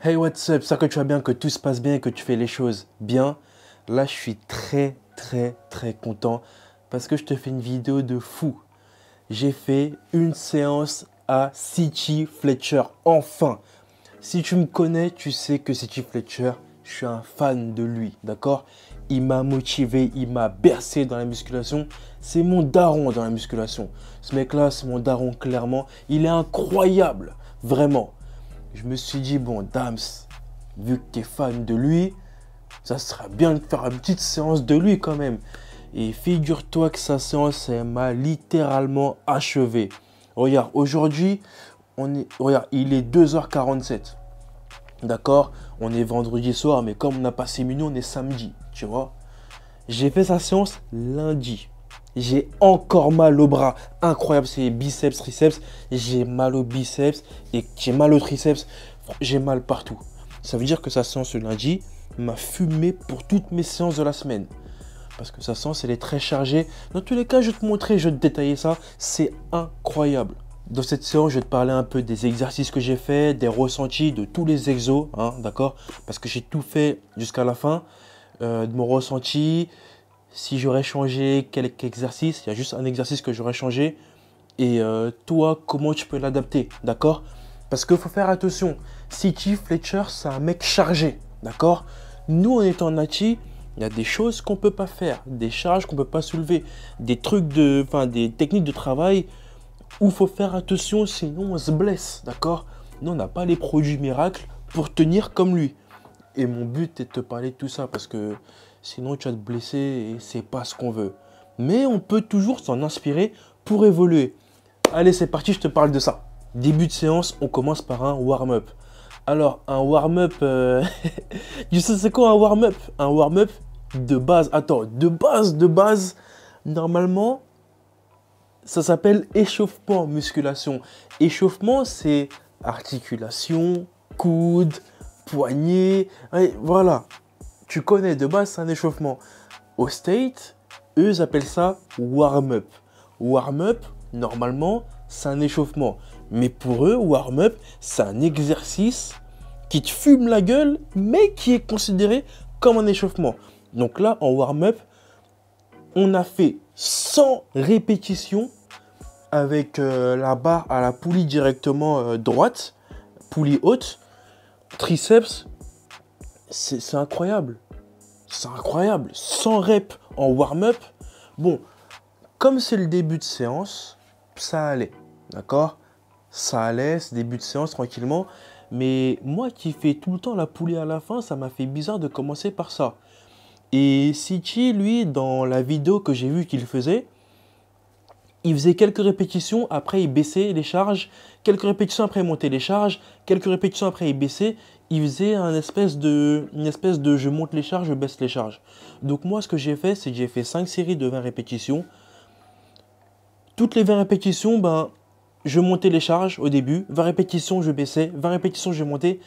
Hey, what's up? Ça que tu vas bien, que tout se passe bien, que tu fais les choses bien. Là, je suis très, très, très content parce que je te fais une vidéo de fou. J'ai fait une séance à City Fletcher, enfin. Si tu me connais, tu sais que City Fletcher, je suis un fan de lui, d'accord Il m'a motivé, il m'a bercé dans la musculation. C'est mon daron dans la musculation. Ce mec-là, c'est mon daron, clairement. Il est incroyable, vraiment je me suis dit, bon, dames, vu que tu es fan de lui, ça sera bien de faire une petite séance de lui quand même. Et figure-toi que sa séance, elle m'a littéralement achevé. Regarde, aujourd'hui, on est, il est 2h47. D'accord On est vendredi soir, mais comme on a passé minuit, on est samedi, tu vois. J'ai fait sa séance lundi j'ai encore mal au bras. Incroyable, c'est biceps, triceps. J'ai mal au biceps et j'ai mal au triceps. J'ai mal partout. Ça veut dire que sa séance le lundi m'a fumé pour toutes mes séances de la semaine. Parce que sa séance, elle est très chargée. Dans tous les cas, je vais te montrer, je vais te détailler ça. C'est incroyable. Dans cette séance, je vais te parler un peu des exercices que j'ai fait, des ressentis de tous les exos, hein, d'accord Parce que j'ai tout fait jusqu'à la fin, euh, de mon ressenti, si j'aurais changé quelques exercices, il y a juste un exercice que j'aurais changé, et euh, toi, comment tu peux l'adapter, d'accord Parce qu'il faut faire attention, City Fletcher, c'est un mec chargé, d'accord Nous, en étant nati, il y a des choses qu'on ne peut pas faire, des charges qu'on ne peut pas soulever, des trucs de, enfin, des techniques de travail où il faut faire attention, sinon on se blesse, d'accord Nous, on n'a pas les produits miracles pour tenir comme lui. Et mon but est de te parler de tout ça parce que sinon tu vas te blesser et c'est pas ce qu'on veut. Mais on peut toujours s'en inspirer pour évoluer. Allez, c'est parti, je te parle de ça. Début de séance, on commence par un warm-up. Alors, un warm-up, euh, tu sais c'est quoi un warm-up Un warm-up de base, attends, de base, de base, normalement, ça s'appelle échauffement musculation. Échauffement, c'est articulation, coude, poignet, voilà, tu connais de base, c'est un échauffement. Au State, eux, appellent ça warm-up. Warm-up, normalement, c'est un échauffement. Mais pour eux, warm-up, c'est un exercice qui te fume la gueule, mais qui est considéré comme un échauffement. Donc là, en warm-up, on a fait 100 répétitions avec euh, la barre à la poulie directement euh, droite, poulie haute, triceps, c'est incroyable. C'est incroyable. 100 reps en warm-up. Bon, comme c'est le début de séance, ça allait. D'accord Ça allait, c'est début de séance tranquillement. Mais moi qui fais tout le temps la poulie à la fin, ça m'a fait bizarre de commencer par ça. Et City lui, dans la vidéo que j'ai vue qu'il faisait, il faisait quelques répétitions, après il baissait les charges, quelques répétitions après il montait les charges, quelques répétitions après il baissait, il faisait un espèce une espèce de je monte les charges, je baisse les charges. Donc moi, ce que j'ai fait, c'est que j'ai fait 5 séries de 20 répétitions. Toutes les 20 répétitions, ben, je montais les charges au début. 20 répétitions, je baissais. 20 répétitions, je montais.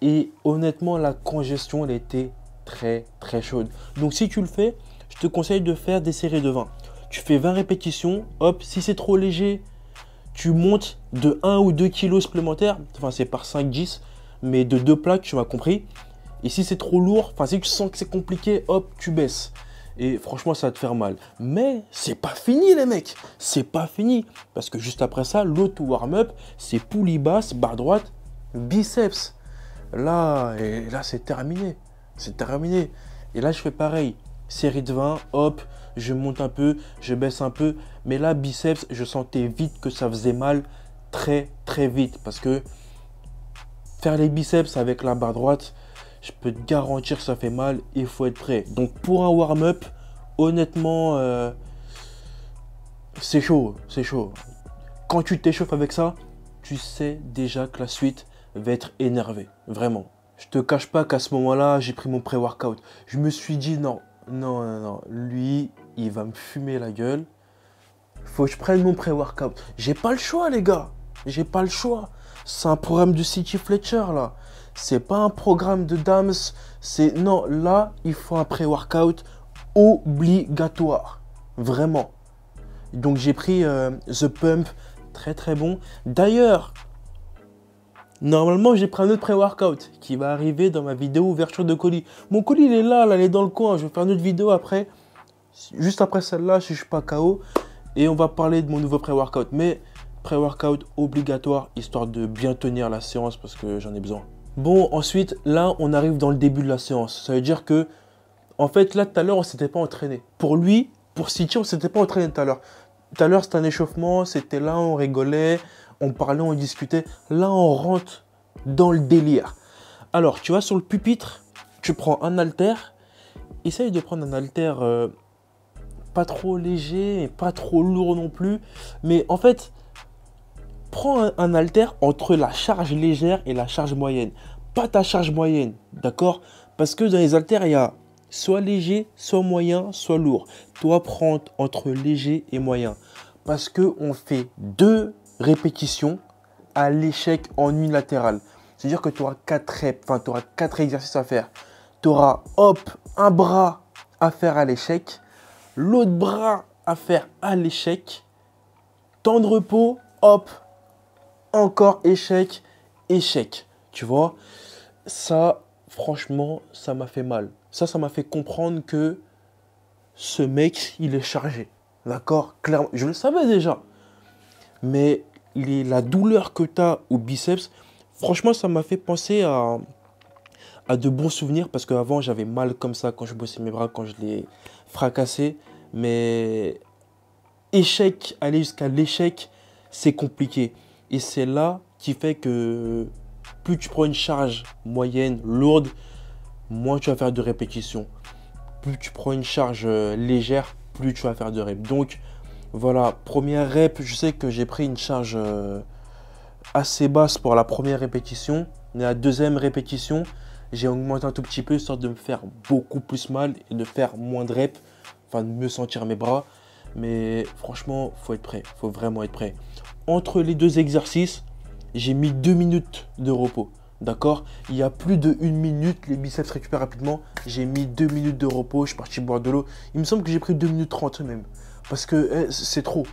Et honnêtement, la congestion, elle était très, très chaude. Donc si tu le fais, je te conseille de faire des séries de 20. Tu fais 20 répétitions. Hop, si c'est trop léger, tu montes de 1 ou 2 kilos supplémentaires. Enfin, c'est par 5-10 mais de deux plaques, tu m'as compris. Et si c'est trop lourd, enfin si tu sens que c'est compliqué, hop, tu baisses. Et franchement, ça va te faire mal. Mais c'est pas fini, les mecs. C'est pas fini. Parce que juste après ça, l'autre warm-up, c'est poulie basse, barre droite, biceps. Là, et là, c'est terminé. C'est terminé. Et là, je fais pareil. Série de 20, hop, je monte un peu, je baisse un peu. Mais là, biceps, je sentais vite que ça faisait mal très, très vite. Parce que Faire les biceps avec la barre droite, je peux te garantir que ça fait mal et il faut être prêt. Donc pour un warm-up, honnêtement, euh, c'est chaud, c'est chaud. Quand tu t'échauffes avec ça, tu sais déjà que la suite va être énervée, vraiment. Je te cache pas qu'à ce moment-là, j'ai pris mon pré-workout. Je me suis dit non, non, non, non, lui, il va me fumer la gueule. Faut que je prenne mon pré-workout. J'ai pas le choix, les gars. J'ai pas le choix. C'est un programme du City Fletcher, là. C'est pas un programme de Dams. C'est. Non, là, il faut un pré-workout obligatoire. Vraiment. Donc, j'ai pris euh, The Pump. Très, très bon. D'ailleurs, Normalement, j'ai pris un autre pré-workout qui va arriver dans ma vidéo ouverture de colis. Mon colis, il est là, là, il est dans le coin. Je vais faire une autre vidéo après, juste après celle-là, si je suis pas KO. Et on va parler de mon nouveau pré-workout. Mais pré-workout obligatoire, histoire de bien tenir la séance parce que j'en ai besoin. Bon, ensuite, là, on arrive dans le début de la séance. Ça veut dire que, en fait, là, tout à l'heure, on s'était pas entraîné. Pour lui, pour City, on s'était pas entraîné tout à l'heure. Tout à l'heure, c'était un échauffement, c'était là, on rigolait, on parlait, on discutait. Là, on rentre dans le délire. Alors, tu vas sur le pupitre, tu prends un halter. Essaye de prendre un halter euh, pas trop léger, et pas trop lourd non plus. Mais en fait, prends un, haltère entre la charge légère et la charge moyenne. Pas ta charge moyenne, d'accord Parce que dans les haltères, il y a soit léger, soit moyen, soit lourd. Toi, prends entre léger et moyen. Parce qu'on fait deux répétitions à l'échec en unilatéral. C'est-à-dire que tu auras quatre reps, enfin, tu auras quatre exercices à faire. Tu auras, hop, un bras à faire à l'échec, l'autre bras à faire à l'échec, temps de repos, hop, encore échec, échec. Tu vois Ça, franchement, ça m'a fait mal. Ça, ça m'a fait comprendre que ce mec, il est chargé. D'accord Clairement. Je le savais déjà. Mais la douleur que tu as au biceps, franchement, ça m'a fait penser à, à de bons souvenirs parce qu'avant, j'avais mal comme ça quand je bossais mes bras, quand je les fracassais. Mais échec, aller jusqu'à l'échec, c'est compliqué. Et c'est là qui fait que plus tu prends une charge moyenne, lourde, moins tu vas faire de répétitions. Plus tu prends une charge euh, légère, plus tu vas faire de reps. Donc voilà, première rep, je sais que j'ai pris une charge euh, assez basse pour la première répétition. Mais la deuxième répétition, j'ai augmenté un tout petit peu, sorte de me faire beaucoup plus mal et de faire moins de reps, enfin de mieux sentir mes bras. Mais franchement, faut être prêt. Faut vraiment être prêt. Entre les deux exercices, j'ai mis deux minutes de repos. D'accord Il y a plus de une minute, les biceps récupèrent rapidement. J'ai mis deux minutes de repos, je suis parti boire de l'eau. Il me semble que j'ai pris 2 minutes 30 même. Parce que eh, c'est trop.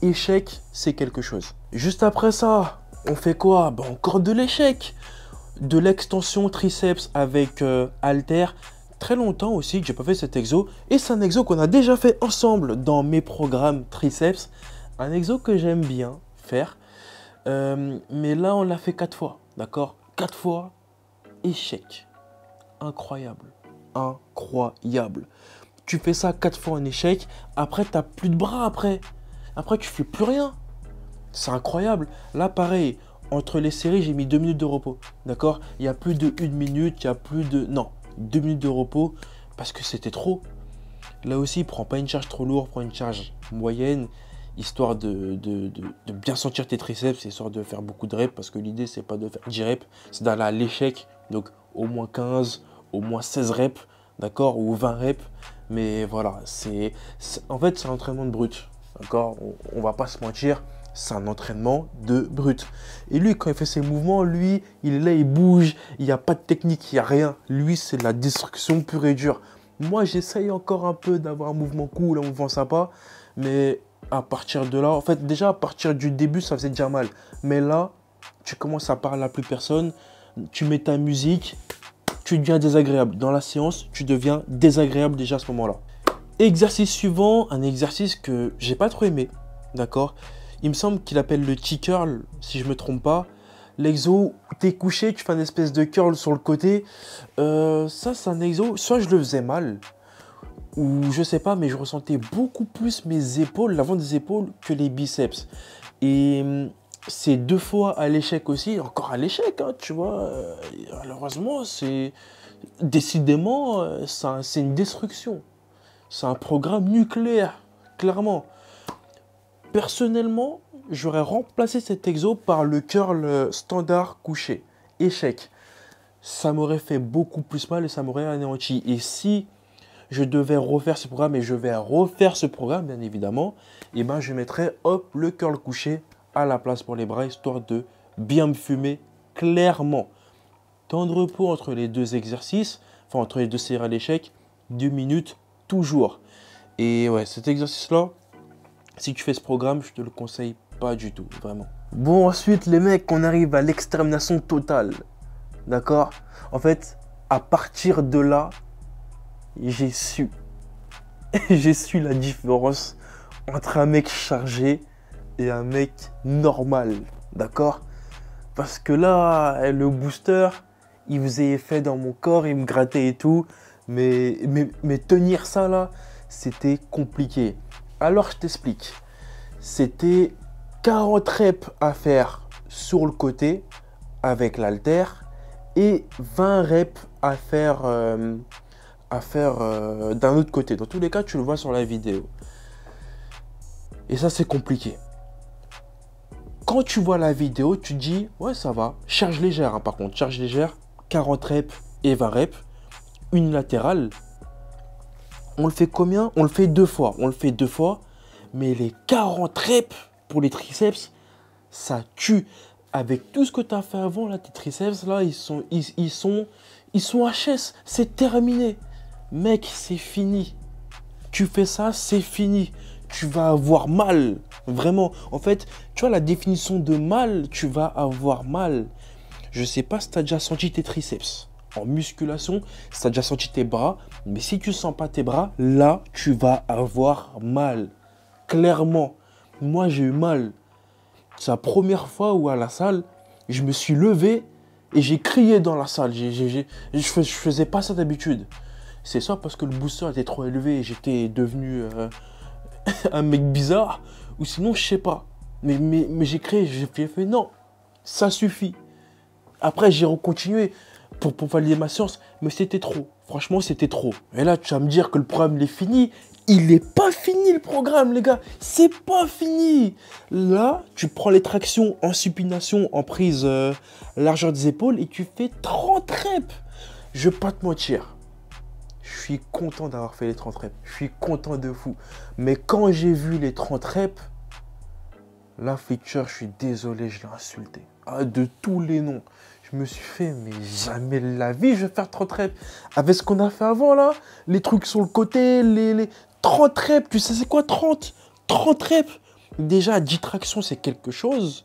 Échec, c'est quelque chose. Juste après ça, on fait quoi bah, Encore de l'échec. De l'extension triceps avec euh, alter très longtemps aussi que j'ai pas fait cet exo et c'est un exo qu'on a déjà fait ensemble dans mes programmes triceps. Un exo que j'aime bien faire, euh, mais là on l'a fait quatre fois, d'accord Quatre fois, échec. Incroyable, incroyable. Tu fais ça quatre fois en échec, après t'as plus de bras après. Après tu fais plus rien. C'est incroyable. Là pareil, entre les séries j'ai mis deux minutes de repos, d'accord Il y a plus de une minute, il y a plus de... Non, 2 minutes de repos parce que c'était trop. Là aussi, prends pas une charge trop lourde, prends une charge moyenne, histoire de, bien sentir tes triceps, histoire de faire beaucoup de reps, parce que l'idée c'est pas de faire 10 reps, c'est d'aller à l'échec, donc au moins 15, au moins 16 reps, d'accord, ou 20 reps, mais voilà, c'est en fait c'est un entraînement de brut, d'accord, on va pas se mentir, c'est un entraînement de brut. Et lui, quand il fait ses mouvements, lui, il est là, il bouge, il n'y a pas de technique, il n'y a rien. Lui, c'est la destruction pure et dure. Moi, j'essaye encore un peu d'avoir un mouvement cool, un mouvement sympa, mais à partir de là, en fait, déjà à partir du début, ça faisait déjà mal. Mais là, tu commences à parler à plus personne, tu mets ta musique, tu deviens désagréable. Dans la séance, tu deviens désagréable déjà à ce moment-là. Exercice suivant, un exercice que j'ai pas trop aimé, d'accord il me semble qu'il appelle le T-curl, si je me trompe pas. L'exo, t'es couché, tu fais une espèce de curl sur le côté. Euh, ça, c'est un exo. Soit je le faisais mal, ou je sais pas, mais je ressentais beaucoup plus mes épaules, l'avant des épaules, que les biceps. Et hum, c'est deux fois à l'échec aussi, encore à l'échec, hein, tu vois. Euh, malheureusement, c'est. Décidément, euh, c'est une destruction. C'est un programme nucléaire, clairement. Personnellement, j'aurais remplacé cet exo par le curl euh, standard couché. Échec. Ça m'aurait fait beaucoup plus mal et ça m'aurait anéanti. Et si je devais refaire ce programme, et je vais refaire ce programme bien évidemment, et eh ben je mettrais hop le curl couché à la place pour les bras, histoire de bien me fumer clairement. Temps de repos entre les deux exercices, enfin entre les deux séries à l'échec, deux minutes toujours. Et ouais, cet exercice-là, si tu fais ce programme, je te le conseille pas du tout, vraiment. Bon, ensuite, les mecs, on arrive à l'extermination totale. D'accord En fait, à partir de là, j'ai su. j'ai su la différence entre un mec chargé et un mec normal. D'accord Parce que là, le booster, il faisait effet dans mon corps, il me grattait et tout. Mais, mais tenir ça là, c'était compliqué. Alors je t'explique. C'était 40 reps à faire sur le côté avec l'alter et 20 reps à faire, euh, à faire euh, d'un autre côté. Dans tous les cas, tu le vois sur la vidéo. Et ça, c'est compliqué. Quand tu vois la vidéo, tu te dis, ouais, ça va. Charge légère, hein, par contre, charge légère, 40 reps et 20 reps. Une latérale, on le fait combien On le fait deux fois. On le fait deux fois. Mais les 40 reps pour les triceps, ça tue. Avec tout ce que tu as fait avant, là, tes triceps, là, ils sont, ils, sont, ils sont HS. C'est terminé. Mec, c'est fini. Tu fais ça, c'est fini. Tu vas avoir mal. Vraiment. En fait, tu vois, la définition de mal, tu vas avoir mal. Je sais pas si tu as déjà senti tes triceps en musculation, si tu déjà senti tes bras, mais si tu ne sens pas tes bras, là, tu vas avoir mal. Clairement, moi, j'ai eu mal. C'est la première fois où à la salle, je me suis levé et j'ai crié dans la salle. je ne faisais pas ça d'habitude. C'est ça parce que le booster était trop élevé et j'étais devenu euh, un mec bizarre, ou sinon, je sais pas. Mais, mais, mais j'ai crié. j'ai fait non, ça suffit. Après, j'ai continué pour, valider ma science, mais c'était trop. Franchement, c'était trop. Et là, tu vas me dire que le programme, il est fini. Il n'est pas fini, le programme, les gars. C'est pas fini. Là, tu prends les tractions en supination, en prise euh, largeur des épaules, et tu fais 30 reps. Je vais pas te mentir. Je suis content d'avoir fait les 30 reps. Je suis content de fou. Mais quand j'ai vu les 30 reps, la feature, je suis désolé, je l'ai insulté. Ah, de tous les noms je me suis fait, mais jamais la vie, je vais faire 30 reps. Avec ce qu'on a fait avant là, les trucs sur le côté, les, 30 reps, tu sais c'est quoi 30 30 reps Déjà, 10 tractions, c'est quelque chose.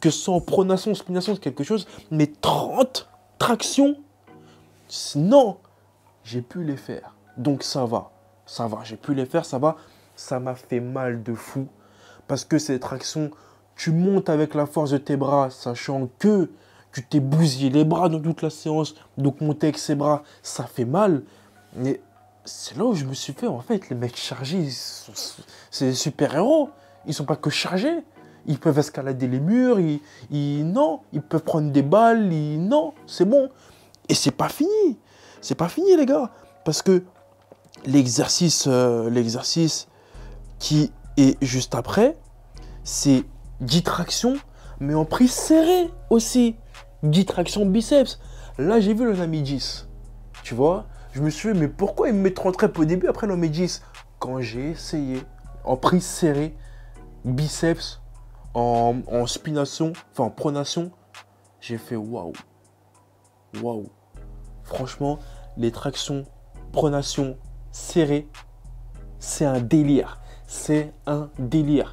Que sans pronation, spination, c'est quelque chose. Mais 30 tractions Non J'ai pu les faire. Donc ça va. Ça va, j'ai pu les faire, ça va. Ça m'a fait mal de fou. Parce que ces tractions, tu montes avec la force de tes bras, sachant que tu t'es bousillé les bras dans toute la séance, donc monter avec ses bras, ça fait mal. Mais c'est là où je me suis fait, en fait, les mecs chargés, c'est super-héros. Ils sont pas que chargés. Ils peuvent escalader les murs, ils, non, ils peuvent prendre des balles, ils, non, c'est bon. Et c'est pas fini. C'est pas fini, les gars. Parce que l'exercice euh, l'exercice qui est juste après, c'est 10 tractions, mais en prise serrée aussi. 10 tractions biceps. Là, j'ai vu, le ami 10. Tu vois Je me suis dit, mais pourquoi il me met 30 reps au début, après le en 10 Quand j'ai essayé, en prise serrée, biceps, en, en spination, enfin en pronation, j'ai fait waouh. Waouh. Franchement, les tractions, pronation, serrées, c'est un délire. C'est un délire.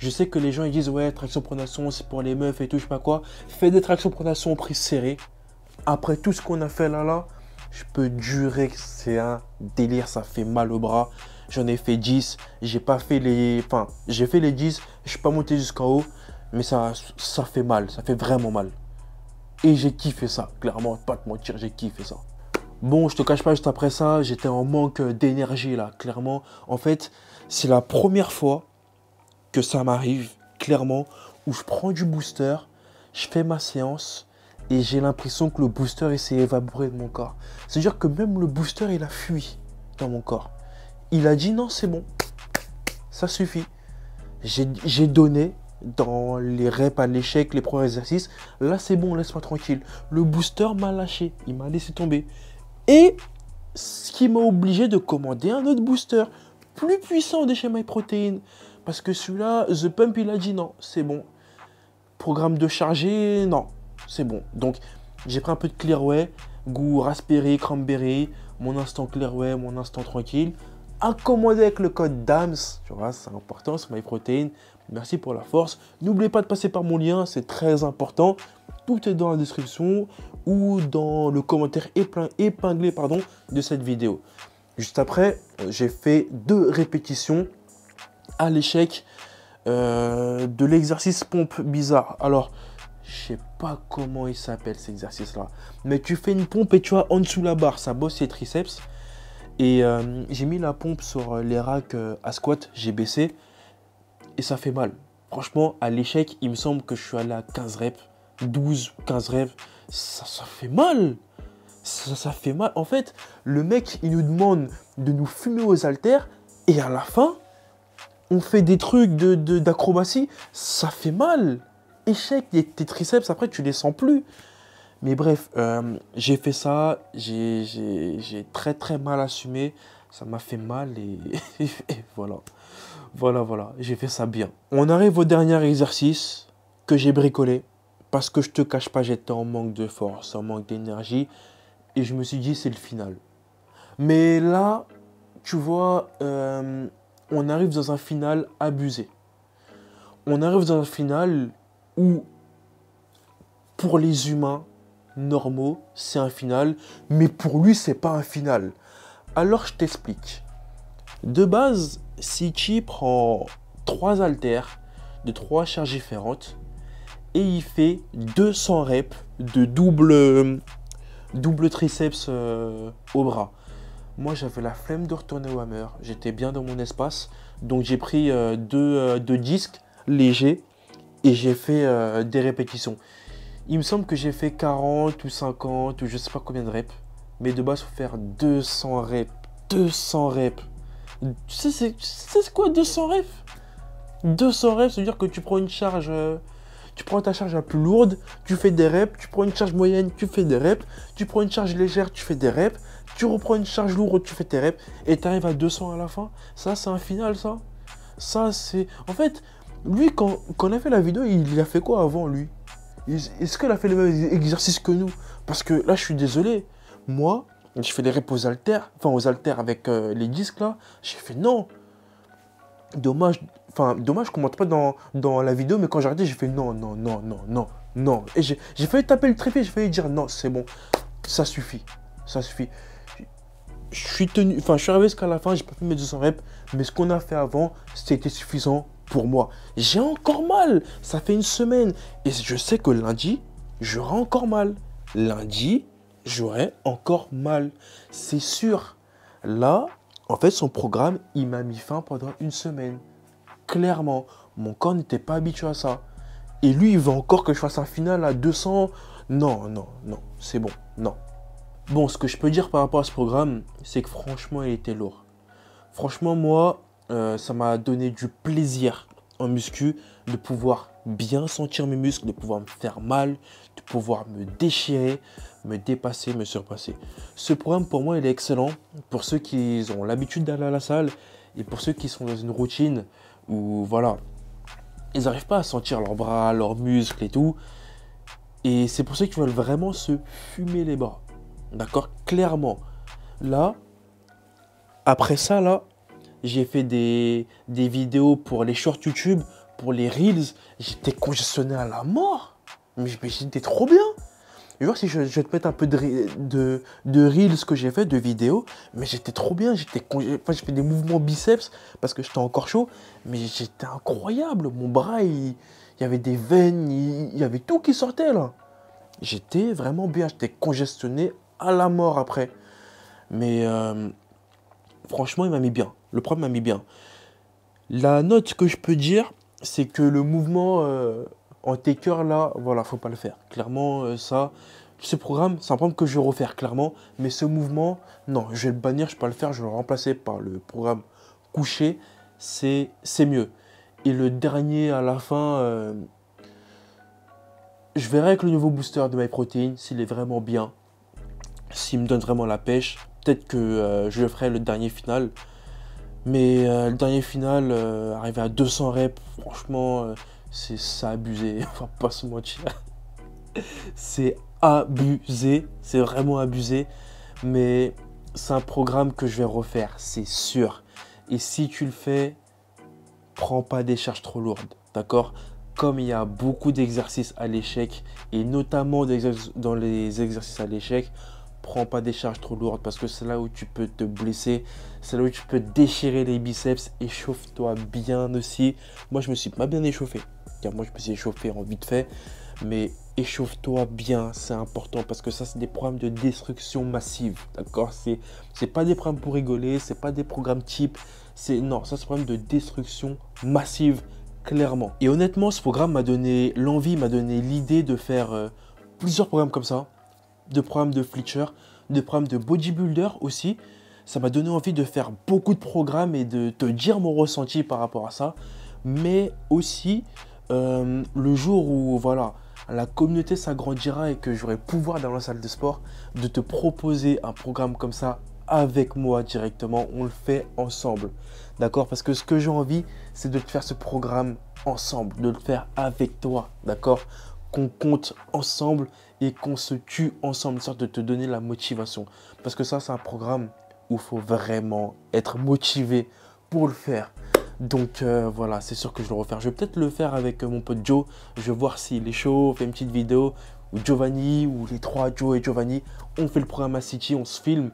Je sais que les gens ils disent ouais, traction pronation, c'est pour les meufs et tout, je sais pas quoi. Fais des tractions pronation au prix serré. Après tout ce qu'on a fait là, là, je peux durer que c'est un délire, ça fait mal au bras. J'en ai fait 10, j'ai pas fait les. Enfin, j'ai fait les 10, je suis pas monté jusqu'en haut, mais ça, ça fait mal, ça fait vraiment mal. Et j'ai kiffé ça, clairement, pas de mentir, j'ai kiffé ça. Bon, je te cache pas, juste après ça, j'étais en manque d'énergie là, clairement. En fait, c'est la première fois que ça m'arrive, clairement, où je prends du booster, je fais ma séance et j'ai l'impression que le booster s'est évaporé de mon corps. C'est-à-dire que même le booster, il a fui dans mon corps. Il a dit non, c'est bon, ça suffit. J'ai donné dans les reps à l'échec, les premiers exercices. Là, c'est bon, laisse-moi tranquille. Le booster m'a lâché, il m'a laissé tomber. Et ce qui m'a obligé de commander un autre booster plus puissant des chez protéines parce que celui-là, The Pump, il a dit non, c'est bon. Programme de chargé, non, c'est bon. Donc, j'ai pris un peu de Clearway, goût raspberry, cranberry, mon instant Clearway, mon instant tranquille. Accommodé avec le code DAMS, tu vois, c'est important, c'est MyProtein. Merci pour la force. N'oubliez pas de passer par mon lien, c'est très important. Tout est dans la description ou dans le commentaire épinglé pardon, de cette vidéo. Juste après, euh, j'ai fait deux répétitions à l'échec, euh, de l'exercice pompe bizarre. Alors, je sais pas comment il s'appelle cet exercice-là, mais tu fais une pompe et tu vois, en dessous la barre, ça bosse les triceps. Et euh, j'ai mis la pompe sur euh, les racks à squat, j'ai baissé et ça fait mal. Franchement, à l'échec, il me semble que je suis allé à 15 reps, 12, 15 reps. Ça, ça fait mal! Ça, ça, fait mal. En fait, le mec, il nous demande de nous fumer aux haltères et à la fin, on fait des trucs d'acrobatie, de, d'acrobatie, ça fait mal. Échec, tes triceps, après, tu les sens plus. Mais bref, euh, j'ai fait ça, j'ai très très mal assumé, ça m'a fait mal et, voilà. Voilà, voilà, j'ai fait ça bien. On arrive au dernier exercice que j'ai bricolé parce que je te cache pas, j'étais en manque de force, en manque d'énergie et je me suis dit c'est le final. Mais là, tu vois, euh, on arrive dans un final abusé. On arrive dans un final où, pour les humains normaux, c'est un final, mais pour lui, c'est pas un final. Alors, je t'explique. De base, Sichi prend trois haltères de trois charges différentes et il fait 200 reps de double, double triceps euh, au bras. Moi, j'avais la flemme de retourner au Hammer. J'étais bien dans mon espace. Donc, j'ai pris euh, euh, deux, disques légers et j'ai fait euh, des répétitions. Il me semble que j'ai fait 40 ou 50 ou je sais pas combien de reps. Mais de base, il faut faire 200 reps. 200 reps. Tu sais, c'est, quoi 200 reps 200 reps, c'est-à-dire que tu prends une charge tu prends ta charge la plus lourde, tu fais des reps, tu prends une charge moyenne, tu fais des reps, tu prends une charge légère, tu fais des reps, tu reprends une charge lourde, tu fais tes reps et tu arrives à 200 à la fin. Ça, c'est un final, ça. Ça, c'est. En fait, lui, quand, on a fait la vidéo, il, a fait quoi avant, lui Est-ce qu'il a fait les mêmes exercices que nous Parce que là, je suis désolé. Moi, je fais les reps aux haltères, enfin aux haltères avec euh, les disques là. J'ai fait non. Dommage, enfin dommage qu'on montre pas dans, dans la vidéo, mais quand j'ai arrêté, j'ai fait non, non, non, non, non, non. Et j'ai failli taper le trépied, j'ai failli dire non, c'est bon, ça suffit, ça suffit je suis tenu, enfin, je suis arrivé jusqu'à la fin, j'ai pas fait mes 200 reps, mais ce qu'on a fait avant, c'était suffisant pour moi. J'ai encore mal, ça fait une semaine, et je sais que lundi, j'aurai encore mal. Lundi, j'aurai encore mal, c'est sûr. Là, en fait, son programme, il m'a mis fin pendant une semaine. Clairement, mon corps n'était pas habitué à ça. Et lui, il veut encore que je fasse un final à 200. Non, non, non, c'est bon, non, Bon, ce que je peux dire par rapport à ce programme, c'est que franchement, il était lourd. Franchement, moi, euh, ça m'a donné du plaisir en muscu de pouvoir bien sentir mes muscles, de pouvoir me faire mal, de pouvoir me déchirer, me dépasser, me surpasser. Ce programme, pour moi, il est excellent pour ceux qui ont l'habitude d'aller à la salle et pour ceux qui sont dans une routine où, voilà, ils n'arrivent pas à sentir leurs bras, leurs muscles et tout. Et c'est pour ceux qui veulent vraiment se fumer les bras. D'accord Clairement. Là, après ça, là, j'ai fait des, vidéos pour les shorts YouTube, pour les Reels. J'étais congestionné à la mort. Mais j'étais trop bien. Je vois si je, vais te mettre un peu de, de, Reels que j'ai fait, de vidéos. Mais j'étais trop bien. J'étais enfin, j'ai fait des mouvements biceps parce que j'étais encore chaud. Mais j'étais incroyable. Mon bras, il, y avait des veines, il, il y avait tout qui sortait là. J'étais vraiment bien. J'étais congestionné à la mort après. Mais euh, franchement, il m'a mis bien. Le problème m'a mis bien. La note que je peux dire, c'est que le mouvement euh, en taker, là, voilà, faut pas le faire. Clairement, euh, ça, ce programme, c'est un programme que je vais refaire, clairement. Mais ce mouvement, non, je vais le bannir, je ne peux pas le faire. Je vais le remplacer par le programme couché. C'est mieux. Et le dernier, à la fin je verrai avec le nouveau booster de MyProtein s'il est vraiment bien. S'il me donne vraiment la pêche, peut-être que euh, je ferai le dernier final. Mais euh, le dernier final, euh, Arriver à 200 reps, franchement, c'est ça abusé. On pas se mentir. c'est abusé. C'est vraiment abusé. Mais c'est un programme que je vais refaire, c'est sûr. Et si tu le fais, prends pas des charges trop lourdes. D'accord comme il y a beaucoup d'exercices à l'échec, et notamment dans les exercices à l'échec, prends pas des charges trop lourdes parce que c'est là où tu peux te blesser, c'est là où tu peux déchirer les biceps. Échauffe-toi bien aussi. Moi, je me suis pas bien échauffé, car moi, je peux suis échauffé en vite fait, mais échauffe-toi bien, c'est important parce que ça, c'est des problèmes de destruction massive, d'accord C'est c'est pas des problèmes pour rigoler, c'est pas des programmes type, c'est non, ça, c'est programme de destruction massive, clairement. Et honnêtement, ce programme m'a donné l'envie, m'a donné l'idée de faire euh, plusieurs programmes comme ça de programmes de Fletcher, de programmes de bodybuilder aussi. Ça m'a donné envie de faire beaucoup de programmes et de te dire mon ressenti par rapport à ça. Mais aussi, euh, le jour où voilà, la communauté s'agrandira et que j'aurai pouvoir dans la salle de sport, de te proposer un programme comme ça avec moi directement. On le fait ensemble. D'accord Parce que ce que j'ai envie, c'est de te faire ce programme ensemble, de le faire avec toi. D'accord qu'on compte ensemble et qu'on se tue ensemble, sorte de te donner la motivation. Parce que ça, c'est un programme où il faut vraiment être motivé pour le faire. Donc euh, voilà, c'est sûr que je vais le refaire. Je vais peut-être le faire avec euh, mon pote Joe. Je vais voir s'il est chaud, on fait une petite vidéo. Ou Giovanni, ou les trois, Joe et Giovanni. On fait le programme à City, on se filme.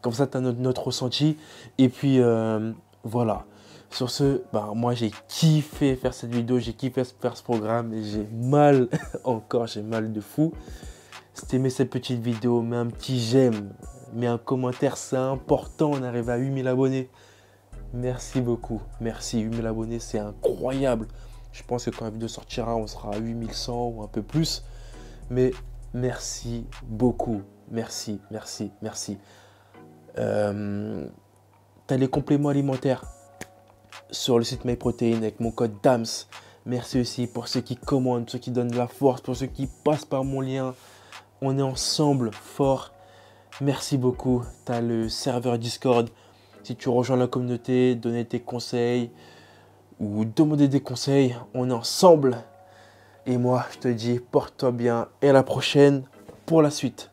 Comme ça, tu as notre, ressenti. Et puis euh, voilà. Sur ce, bah, moi j'ai kiffé faire cette vidéo, j'ai kiffé faire ce programme et j'ai mal encore, j'ai mal de fou. Si t'aimais cette petite vidéo, mets un petit j'aime, mets un commentaire, c'est important, on arrive à 8000 abonnés. Merci beaucoup, merci 8000 abonnés, c'est incroyable. Je pense que quand la vidéo sortira, on sera à 8100 ou un peu plus. Mais merci beaucoup, merci, merci, merci. Euh, t'as les compléments alimentaires sur le site MyProtein avec mon code DAMS. Merci aussi pour ceux qui commandent, ceux qui donnent de la force, pour ceux qui passent par mon lien. On est ensemble, fort. Merci beaucoup. Tu as le serveur Discord. Si tu rejoins la communauté, donner tes conseils ou demander des conseils, on est ensemble. Et moi, je te dis, porte-toi bien et à la prochaine pour la suite.